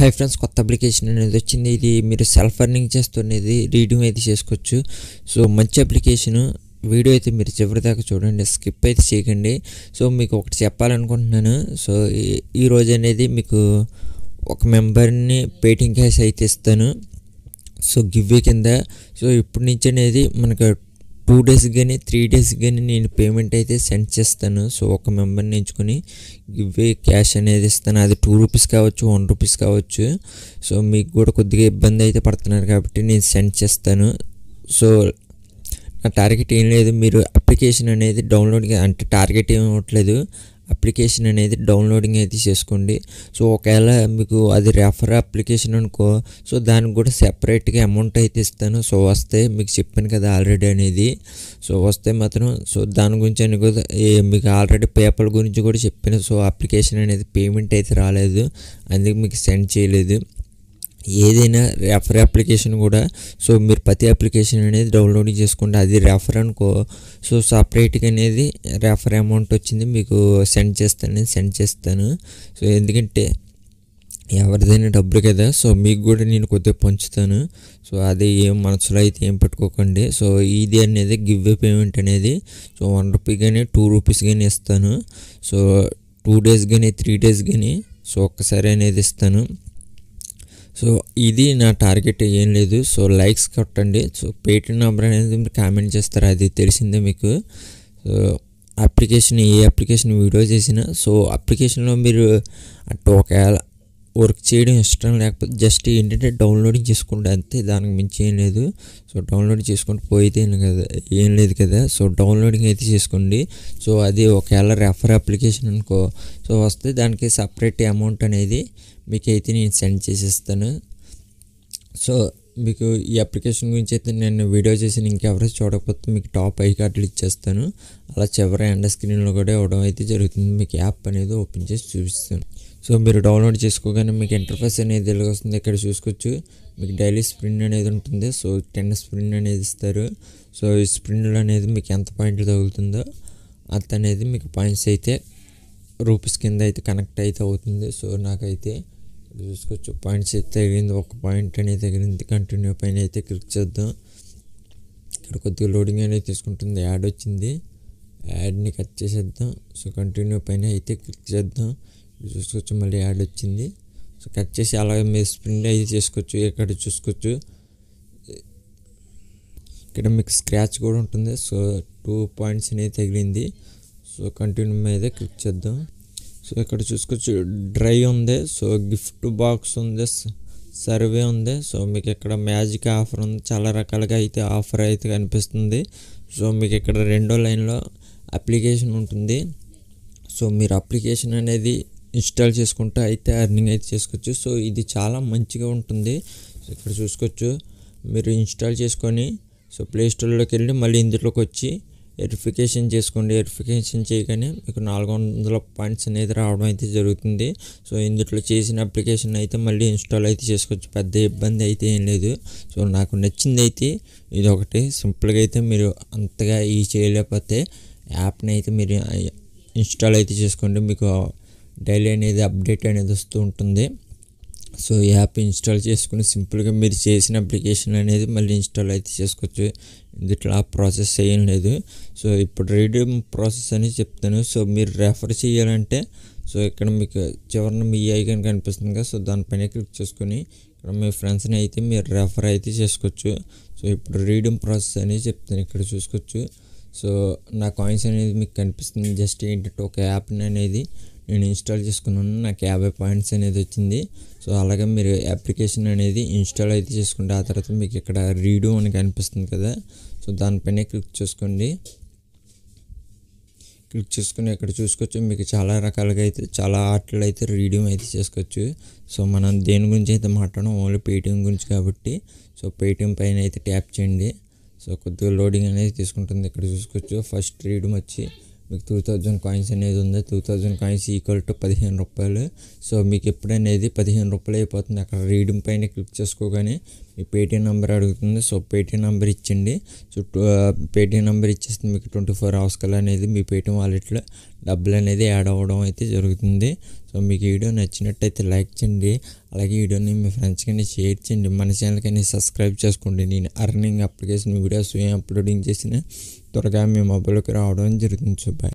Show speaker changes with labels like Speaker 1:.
Speaker 1: hi friends కొత్త application అనేది వచ్చింది ఇది మీరు సెల్ఫ్ అర్నింగ్ చేస్తున్నది రీడింగ్ అయితే చేసుకోవచ్చు సో మంచి అప్లికేషను వీడియో అయితే మీరు చివరిదాకా చూడండి స్కిప్ అయితే చేయకండి సో మీకు ఒకటి చెప్పాలనుకుంటున్నాను సో ఈరోజు అనేది మీకు ఒక మెంబర్ని పేటింగ్ క్యాష్ అయితే ఇస్తాను సో గివ్వే కింద సో ఇప్పటి నుంచి అనేది మనకు టూ డేస్ కానీ త్రీ డేస్ కానీ నేను పేమెంట్ అయితే సెండ్ చేస్తాను సో ఒక మెంబర్ని ఎంచుకొని ఇవే క్యాష్ అనేది ఇస్తాను అది టూ రూపీస్ కావచ్చు వన్ రూపీస్ కావచ్చు సో మీకు కూడా కొద్దిగా ఇబ్బంది అయితే పడుతున్నారు కాబట్టి నేను సెండ్ చేస్తాను సో నా టార్గెట్ ఏం లేదు మీరు అప్లికేషన్ అనేది డౌన్లోడ్ అంటే టార్గెట్ ఏమి ఇవ్వట్లేదు అప్లికేషన్ అనేది డౌన్లోడింగ్ అయితే చేసుకోండి సో ఒకవేళ మీకు అది రెఫర్ అప్లికేషన్ అనుకో సో దానికి కూడా సెపరేట్గా అమౌంట్ అయితే ఇస్తాను సో వస్తే మీకు చెప్పాను కదా ఆల్రెడీ అనేది సో వస్తే మాత్రం సో దాని గురించి అని కూడా మీకు ఆల్రెడీ పేపర్ గురించి కూడా చెప్పాను సో అప్లికేషన్ అనేది పేమెంట్ అయితే రాలేదు అందుకే మీకు సెండ్ చేయలేదు ఏదైనా రెఫర్ అప్లికేషన్ కూడా సో మీరు ప్రతి అప్లికేషన్ అనేది డౌన్లోడ్ చేసుకుంటే అది రెఫర్ అనుకో సో సపరేట్గా అనేది రెఫర్ అమౌంట్ వచ్చింది మీకు సెండ్ చేస్తాను నేను సెండ్ చేస్తాను సో ఎందుకంటే ఎవరిదైనా డబ్బులు కదా సో మీకు కూడా నేను కొద్దిగా పంచుతాను సో అది ఏం మనసులో అయితే ఏం పెట్టుకోకండి సో ఇది అనేది గివ్ పేమెంట్ అనేది సో వన్ రూపీ కానీ టూ రూపీస్ కానీ ఇస్తాను సో టూ డేస్ కానీ త్రీ డేస్ కానీ సో ఒక్కసారి అనేది ఇస్తాను సో ఇది నా టార్గెట్ ఏం లేదు సో లైక్స్ కొట్టండి సో పేటీఎం నెంబర్ అనేది మీరు కామెంట్ చేస్తారు అది తెలిసిందే మీకు సో అప్లికేషన్ ఏ అప్లికేషన్ వీడియో చేసినా సో అప్లికేషన్లో మీరు అటు ఒకవేళ వర్క్ చేయడం ఇష్టం లేకపోతే జస్ట్ ఏంటంటే డౌన్లోడ్ చేసుకుంటే అంతే దానికి మించి ఏం లేదు సో డౌన్లోడ్ చేసుకుంటూ పోయితే కదా ఏం లేదు కదా సో డౌన్లోడింగ్ అయితే చేసుకోండి సో అది ఒకవేళ రెఫర్ అప్లికేషన్ అనుకో సో వస్తే దానికి సపరేట్ అమౌంట్ అనేది మీకైతే నేను సెండ్ చేసేస్తాను సో మీకు ఈ అప్లికేషన్ గురించి అయితే నేను వీడియో చేసి ఇంకెవరైతే చూడకపోతే మీకు టాప్ ఐ కార్డులు ఇచ్చేస్తాను అలా చివరి ఎండ స్క్రీన్లో కూడా ఇవ్వడం అయితే జరుగుతుంది మీకు యాప్ అనేది ఓపెన్ చేసి చూపిస్తాను సో మీరు డౌన్లోడ్ చేసుకోగానే మీకు ఇంటర్ఫేస్ అనేది వస్తుంది ఇక్కడ చూసుకోవచ్చు మీకు డైలీ స్ప్రింట్ అనేది ఉంటుంది సో టెన్ స్ప్రింట్ అనేది ఇస్తారు సో ఈ స్ప్రింట్లో అనేది మీకు ఎంత పాయింట్లు తగులుతుందో అంత అనేది మీకు పాయింట్స్ అయితే రూపీస్ కింద అయితే కనెక్ట్ అయితే అవుతుంది సో నాకైతే చూసుకోవచ్చు పాయింట్స్ అయితే తగిలింది ఒక పాయింట్ అనేది తగిలింది కంటిన్యూ పైన అయితే క్లిక్ చేద్దాం ఇక్కడ కొద్దిగా లోడింగ్ అనేది తీసుకుంటుంది యాడ్ వచ్చింది యాడ్ని కట్ చేసేద్దాం సో కంటిన్యూ పైన అయితే క్లిక్ చేద్దాం చూసుకోవచ్చు మళ్ళీ యాడ్ వచ్చింది సో కట్ చేసి అలాగే మీరు స్ప్రింట్ అయితే చేసుకోవచ్చు ఎక్కడ చూసుకోవచ్చు ఇక్కడ మీకు స్క్రాచ్ కూడా ఉంటుంది సో టూ పాయింట్స్ అనేది తగిలింది సో కంటిన్యూ మీద క్లిక్ చేద్దాం సో ఇక్కడ చూసుకోవచ్చు డ్రై ఉంది సో గిఫ్ట్ బాక్స్ ఉంది సర్వే ఉంది సో మీకు ఇక్కడ మ్యాజిక్ ఆఫర్ ఉంది చాలా రకాలుగా అయితే ఆఫర్ అయితే కనిపిస్తుంది సో మీకు ఇక్కడ రెండో లైన్లో అప్లికేషన్ ఉంటుంది సో మీరు అప్లికేషన్ అనేది ఇన్స్టాల్ చేసుకుంటే అయితే ఎర్నింగ్ అయితే చేసుకోవచ్చు సో ఇది చాలా మంచిగా ఉంటుంది ఇక్కడ చూసుకోవచ్చు మీరు ఇన్స్టాల్ చేసుకొని సో ప్లే స్టోర్లోకి వెళ్ళి మళ్ళీ ఇందులోకి వచ్చి వెరిఫికేషన్ చేసుకోండి వెరిఫికేషన్ చేయగానే మీకు నాలుగు వందల పాయింట్స్ అనేది రావడం అయితే జరుగుతుంది సో ఇందులో చేసిన అప్లికేషన్ అయితే మళ్ళీ ఇన్స్టాల్ అయితే చేసుకోవచ్చు పెద్ద ఇబ్బంది అయితే ఏం లేదు సో నాకు నచ్చింది అయితే ఇది ఒకటి సింపుల్గా అయితే మీరు అంతగా ఈ చేయలేకపోతే యాప్ని అయితే మీరు ఇన్స్టాల్ అయితే చేసుకోండి మీకు డైలీ అనేది అప్డేట్ అనేది వస్తూ ఉంటుంది సో ఈ యాప్ ఇన్స్టాల్ చేసుకుని సింపుల్గా మీరు చేసిన అప్లికేషన్ అనేది మళ్ళీ ఇన్స్టాల్ అయితే చేసుకోవచ్చు ఇట్లా ఆ ప్రాసెస్ ఏం లేదు సో ఇప్పుడు రీడియం ప్రాసెస్ అని చెప్తాను సో మీరు రెఫర్ చేయాలంటే సో ఇక్కడ మీకు చివరిన మీ ఐకన్ కనిపిస్తుంది కదా సో దానిపైన క్లిక్ చేసుకొని ఇక్కడ మీ ఫ్రెండ్స్ని అయితే మీరు రెఫర్ అయితే చేసుకోవచ్చు సో ఇప్పుడు రీడియం ప్రాసెస్ అనేది చెప్తాను ఇక్కడ చూసుకోవచ్చు సో నా కాయిన్స్ అనేది మీకు కనిపిస్తుంది జస్ట్ ఏంటంటే ఒక యాప్ని అనేది నేను ఇన్స్టాల్ చేసుకున్నాను నాకు యాభై పాయింట్స్ అనేది వచ్చింది సో అలాగే మీరు అప్లికేషన్ అనేది ఇన్స్టాల్ అయితే చేసుకుంటే ఆ తర్వాత మీకు ఇక్కడ రీడు అని కనిపిస్తుంది కదా సో దానిపైన క్లిక్ చేసుకోండి క్లిక్ చేసుకుని ఇక్కడ చూసుకోవచ్చు మీకు చాలా రకాలుగా అయితే చాలా ఆటలు అయితే రీడియం అయితే చేసుకోవచ్చు సో మనం దేని గురించి అయితే మాట్లాడడం ఓన్లీ పేటిఎం గురించి కాబట్టి సో పేటిఎం పైన అయితే ట్యాప్ చేయండి సో కొద్దిగా లోడింగ్ అనేది తీసుకుంటుంది ఇక్కడ చూసుకోవచ్చు ఫస్ట్ రీడింగ్ వచ్చి మీకు టూ థౌజండ్ కాయిన్స్ అనేది ఉంది two thousand coins equal to పదిహేను రూపాయలు సో మీకు ఎప్పుడనేది పదిహేను రూపాయలు అయిపోతుంది అక్కడ రీడింగ్ పైన క్లిక్ చేసుకోగానే మీ పేటీఎం నెంబర్ అడుగుతుంది సో పేటీఎం నెంబర్ ఇచ్చండి సో పేటీఎం నెంబర్ ఇచ్చేస్తే మీకు ట్వంటీ ఫోర్ అవర్స్ కల్ అనేది మీ పేటీఎం వాలెట్లో డబ్బులు అనేది యాడ్ అవ్వడం అయితే జరుగుతుంది సో మీకు వీడియో నచ్చినట్టయితే లైక్ చేయండి అలాగే వీడియోని మీ ఫ్రెండ్స్ కానీ షేర్ చేయండి మన ఛానల్కైనా సబ్స్క్రైబ్ చేసుకోండి నేను అర్నింగ్ అప్లికేషన్ వీడియోస్ ఏం అప్లోడింగ్ చేసినా త్వరగా మీ మొబైల్కి రావడం జరుగుతుంది సో బాయ్